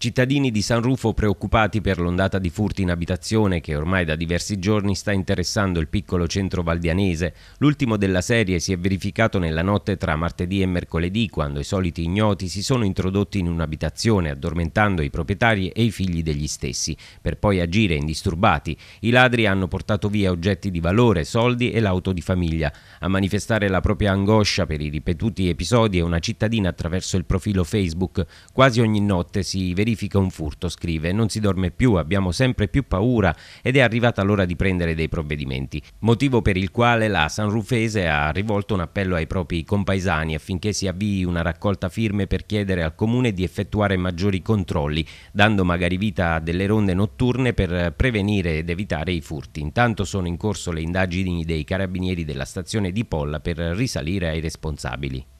Cittadini di San Rufo preoccupati per l'ondata di furti in abitazione che ormai da diversi giorni sta interessando il piccolo centro valdianese. L'ultimo della serie si è verificato nella notte tra martedì e mercoledì, quando i soliti ignoti si sono introdotti in un'abitazione, addormentando i proprietari e i figli degli stessi, per poi agire indisturbati. I ladri hanno portato via oggetti di valore, soldi e l'auto di famiglia. A manifestare la propria angoscia per i ripetuti episodi è una cittadina attraverso il profilo Facebook. Quasi ogni notte si verifica verifica un furto, scrive. Non si dorme più, abbiamo sempre più paura ed è arrivata l'ora di prendere dei provvedimenti. Motivo per il quale la San Rufese ha rivolto un appello ai propri compaesani affinché si avvii una raccolta firme per chiedere al comune di effettuare maggiori controlli, dando magari vita a delle ronde notturne per prevenire ed evitare i furti. Intanto sono in corso le indagini dei carabinieri della stazione di Polla per risalire ai responsabili.